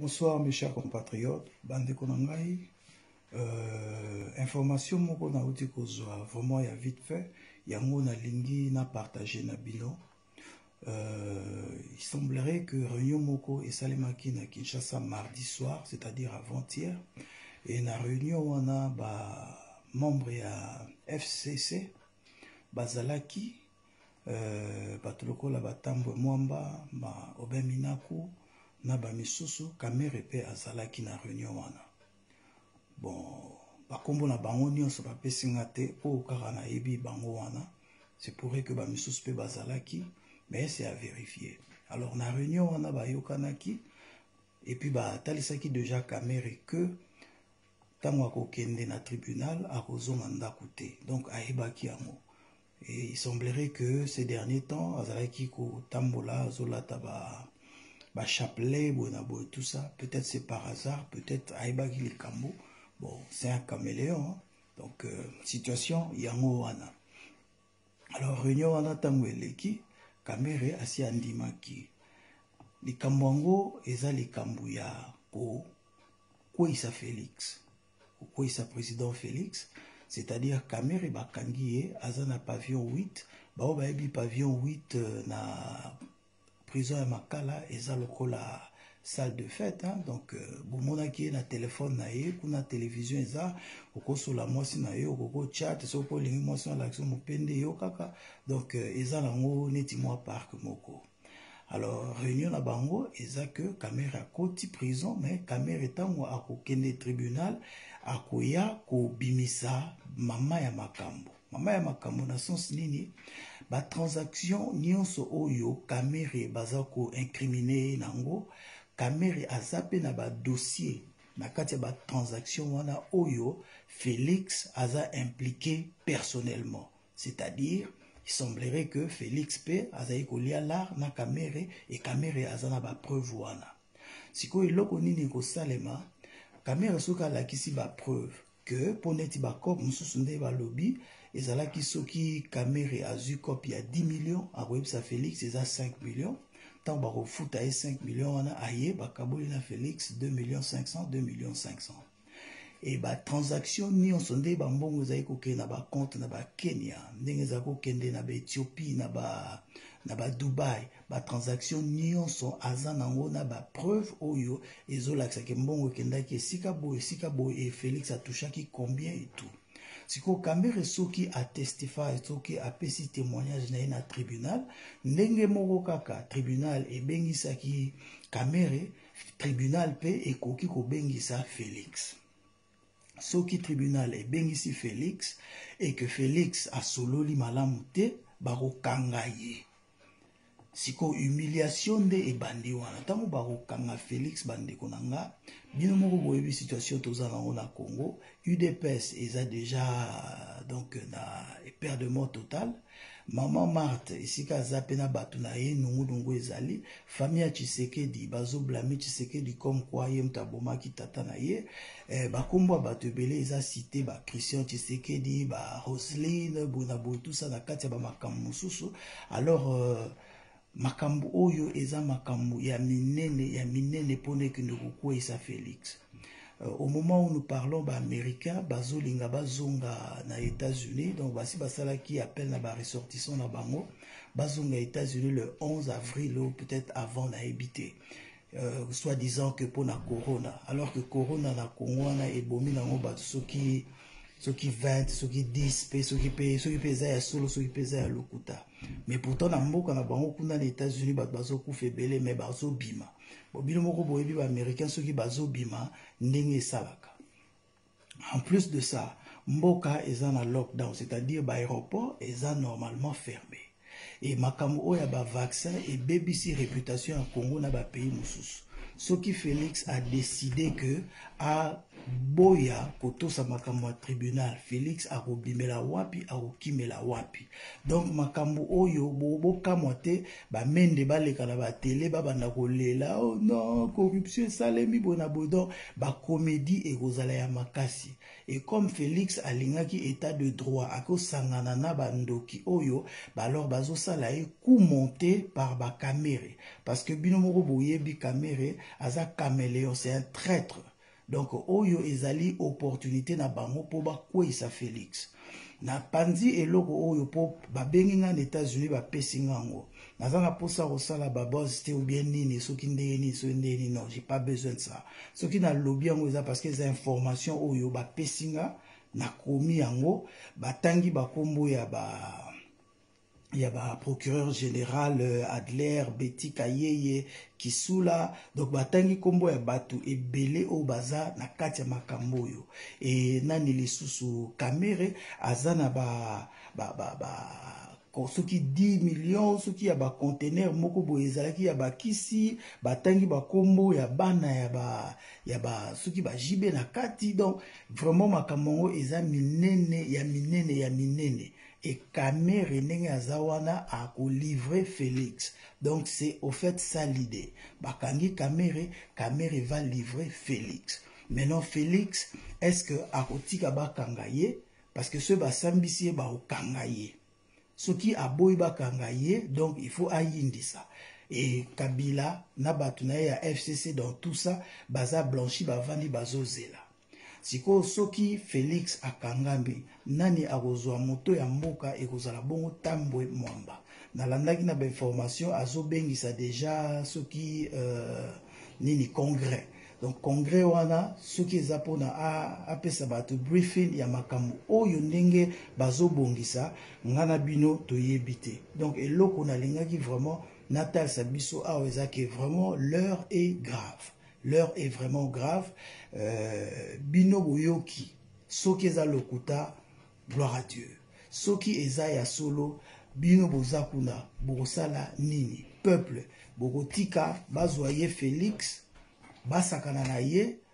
bonsoir mes chers compatriotes bandeko na ngai euh, information moko nauti kozwa vraiment ya vite fait yango nalingi napartage na bino euh, il semblerait que réunion moko esalemaki na kinshasa mardi soir c'est-à-dire avant-hier e na réunion wana bamembre ya fcc bazalaki euh, bato lokola batambwe mwamba ma obe minaku na bamisusu kamere mpe azalaki na réunion wana bon bakombo na bango nyonso bapesi nga te mpo kaka nayebi bango wana c'est pourrait que bamisusu pe bazalaki mais c'est à vérifier alors na réunion wana bayokanaki epuis batalisaki deja kamere que ntango akokende na tribunal akozonga ndako te donc ayebaki yango et il semblerait que ces derniers temps azalaki kotambola azolata ba bah, Chapelet, Bonabo et tout ça. Peut-être c'est par hasard, peut-être Aïba Kambo. Bon, c'est un caméléon. Hein. Donc, euh, situation, yango wana. Alors, réunion wana tango eleki, kamere asi andimaki. les yango eza ko ya kokweyisa félix isa président félix c'est-à-dire kamere bakangi eh, azana pavillon 8 bao bayebi pavillon 8 euh, na prison ya makala eza lokola salle de fete hein? donc euh, bomonaki ye na telefone na ye kuna televizio eza okosola mwasi na ye okokochat soki mpo olingi mwasi na lakso mopende yo kaka donc euh, eza nango neti mwa parke moko alors réunion na bango eza ke camere akoti prison mais camere ntango akokende tribunal akoya kobimisa mama ya makambo mama ya makambo na sens nini batransaction nyonso oyo kamere baza koincrimine ye nango kamere aza mpe na badossier na kati ya batransaction wana oyo félix aza impliqué personnellement c'est-à-dire il semblerait que félix mpe azali kolia lard na kamere e kamere aza na bapreuve wana sikoyo eloko nini ekosalema kamere soki alakisi bapreuve ke mpo neti bacorpe mosusu nde balobi ezalaki soki kamere azwi kope ya 10 million akoyebisa félix eza 5 million ntango bakofuta ye 5 million wana aye bakabolela félix 2 million 500 2 million 500 e batransaction nyonso nde bambongo ezali kokende na bacompte na bakenya ndenge ezali kokende na baethiopie na ba na badubai batransaction nyonso aza nango na bapreuve oyo ezolakisaki mbongo ekendaki esika boye esika boye e félix atushaki combien etout sikoyo kambere soki atestify soki apesi témoignage na ye na tribunal ndenge moko kaka tribunal ebengisaki kamere tribunal mpe ekoki kobengisa félix soki tribunal ebengisi félix eke félix asololi malamu te bakokanga ye sikoyo humiliation nde ebandi wana ntango bakokanga félix bandeko na nga bino moko boyebi situation toza nango na congo udps eza deja donc na eperdement total mama marte esika aza mpe na bato na ye nungunungu ezali famille ya tshisekedi bazoblame tshisekedi comme kwa ye moto abomaki tata na ye eh, bakombo ya bato ebele eza cité bacristian tshisekedi baroseline boye na boye tusa na kati ya bamakambo mosusu alors euh, makambu oyo eza makambu ya minene ya minene mpona ekende kokweyisa félix euh, au moment où nous parlons baaméricain bazolinga bazonga na états-unis donc basi basalaki appel na baressortissant na bango bazonga états-unis le 11 avril ou peut-être avant la te Euh, soi disant que mpona corona alors que corona na congo wana ebomi nango bato soki ceux qui vendent, ceux qui disent, ceux qui paye, ceux qui pèsent à Solo, ceux qui pèsent à Lokuta. Mais pourtant, dans mon cas, dans les États-Unis, il y a un mais bah, il bima. Bon, il y a un peu de Américains, ceux qui ont bah, un bima, ils ne En plus de ça, Mboka est en lockdown, c'est-à-dire l'aéroport bah, est normalement fermé. Et Makamo a un vaccin et baby réputation en Congo dans le pays Moussous. Ce qui Félix a décidé que, a boya kotosa makambo ya tribunal félix akobimela wapi akokimela wapi Donc makambo oyo bo te ba baleka na batele babanda kolela o oh, non corruption esalemi boye na boye ba bakomedi ya makasi Et comme félix alingaki état de droit akosangana na bandoki oyo balor bazosala ye kumonte par kamere. parce que bino moko boyebi kamere aza caméléon c'est un traître donc oyo ezali opportunité na bango mpo bakweyisa félix napanzi eloko oyo mpo babengi ngai na états-unis bapesi nga yango naza na mposa kosala babose te obien nini soki ndenge nini soki ndenge nini non j'ai pas besoin de ça soki nalobi yango eza parce que eza information oyo bapesi nga nakomi yango batangi bakombo ya ba il y a bah, procureur général euh, Adler Betty Kayeye Kisula donc batangi kombo ya bato ebele oyo baza na kati ya makambo oyo e nani lisusu kamere aza na ba, ba, ba, ba soki 10 million soki ya bacontener moko boye ezalaki ya bakisi batangi bakombo ya bana ya ba, ya ba soki bajibe na kati donc vraiment makambo yango eza minene ya minene ya minene ekamere ndenge aza wana akolivre félix donc c'est au fait ça l'idée bakangi kamere kamere va livrer félix maintenant félix est ce que akotika bakanga ye parce que soki basambisi ye bakokanga ye soki aboyi bakanga ye donc il faut ayindisa e kabila na bato na ye ya fcc dans tout ça baza blanchi bavandi bazozela sikoyo soki félix akangami nani akozwa moto ya mboka ekozala bongo tambwe mwamba nalandaki na bainformation azobengisa deja soki euh, nini congrès donc congrès wana soki eza mpona apesa bato briefing ya makambo oyo ndenge bazobongisa ngai na bino toyebi te donc eloko nalingaki vraiment natalisa biso awa eza ke vraiment l'heure est grave l'heure est vraiment grave. Euh, Bino Soki Lokuta, gloire à Dieu. Soki Yasolo solo, Bino Bozakuna, Borosala Nini, peuple, Borotika, Bazoye Félix, Basakana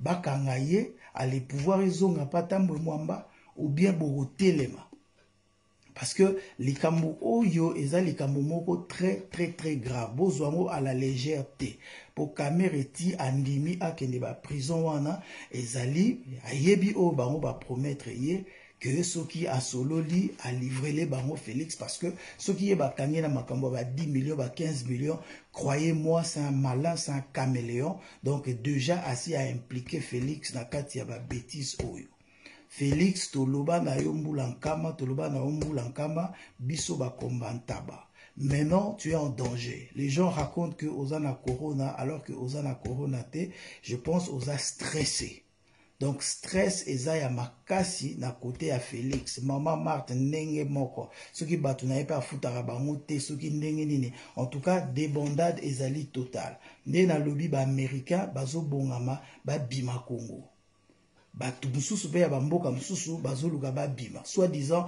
Bakangaye, allez pouvoir à Patambo Mwamba, ou bien Borotelema. parce que likambo oyo eza likambo moko très très très grave bozwa yango à la légère te po kamere ti andimi akende baprison wana ezali ayebi oyo bango bapromettre ye ke soki asololi alivrele bango félix parce que soki ye bakangi na makambo ya ba 10 million ba 15 million croyez moi c'est un malin c'est un caméléon donc déjà asi aimplike félix na kati ya babétise oyo félix toloba na yo mbula nkama toloba na yo mbula nkama biso ba mais Maintenant, tu es en danger. Les gens racontent que Osana Corona, alors que Osana Corona te, je pense, Osa stressé. Donc, stress, eza makasi na côté à Félix. Maman Marthe, nenge moko. Ce qui bat, n'avez pas ba ngote, ce qui nenge nini. En tout cas, débandade ezali totale. Né na lobby ba américain, bazo bongama, ba bima Congo bato mosusu mpe ya bamboka mosusu bazoluka bima soit disant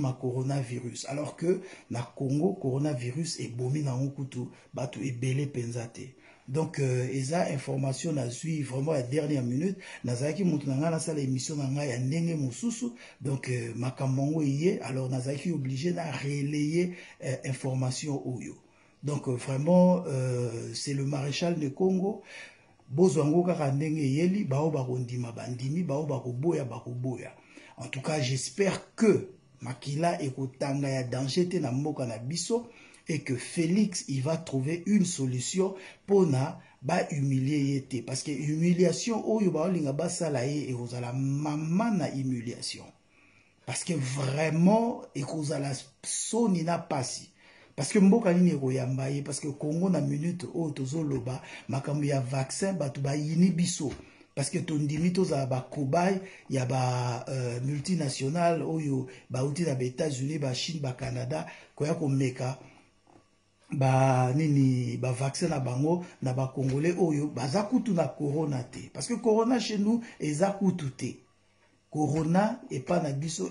ma coronavirus alors que na congo coronavirus bomi na kutu bato ebele mpenza te donc euh, eza information suit vraiment à dernière minute nazalaki moto na ngai nasala émission na nga ya ndenge mosusu donc euh, makambo yé eye alors obligé na relayer euh, information oyo donc euh, vraiment euh, c'est le maréchal de Congo Bozo kaka ndenge bandimi koboya ba koboya. en tout cas j'espère que makila ekotanga ya danger te na mboka na biso et que félix il va trouver une solution pona ba humilier te parce que humiliation oyo ba sala ye la maman na humiliation parce que vraiment ekozala soni na pasi parce que mboka nini ekoyamba ye parce que congo na minute oyo tozoloba makambo ya vaccin bato bayini biso parce que tondimi tozala bakobaye ya ba euh, multinational oyo bauti na baétats-unis bachine bacanada koya komeka ba nini bavaccin na bango na bacongolais oyo baza kutu na corona te parce que corona chez nous eza kutu te corona et na biso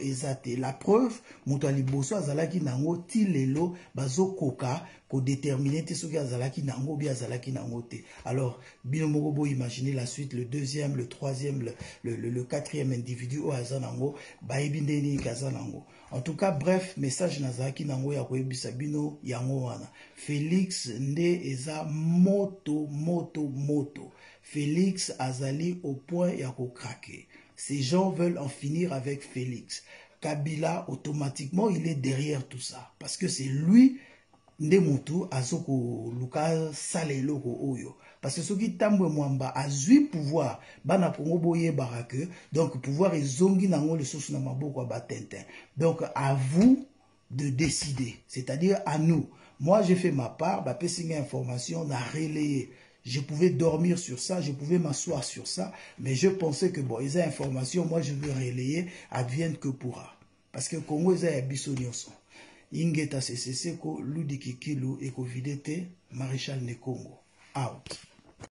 la preuve moto ya liboso azalaki nango ti lelo bazokoka déterminer te soki azalaki nango azalaki nango te alors bino moko imaginez la suite le deuxième le troisième le, quatrième individu o azalango, nango en tout cas bref message nazalaki nango ya koyebisa bino yango wana félix nde eza moto moto moto félix azali au point ya krake. Ces gens veulent en finir avec Félix. Kabila, automatiquement, il est derrière tout ça. Parce que c'est lui, Ndemoto Azoko, Luka, Saleloko, Oyo. Parce que ce qui tamwe mwamba, azui pouvoir, bana pongo boye barake, donc pouvoir est zongi nango le souci à batentin. Donc à vous de décider, c'est-à-dire à nous. Moi, j'ai fait ma part, bah, information, on a relayé. Je pouvais dormir sur ça, je pouvais m'asseoir sur ça, mais je pensais que, bon, ils ont information, moi je veux relayer, à vienne que pourra. Parce que Congo, ils ont ingeta se seko ludi kikilu ekovide te maréchal ne congo out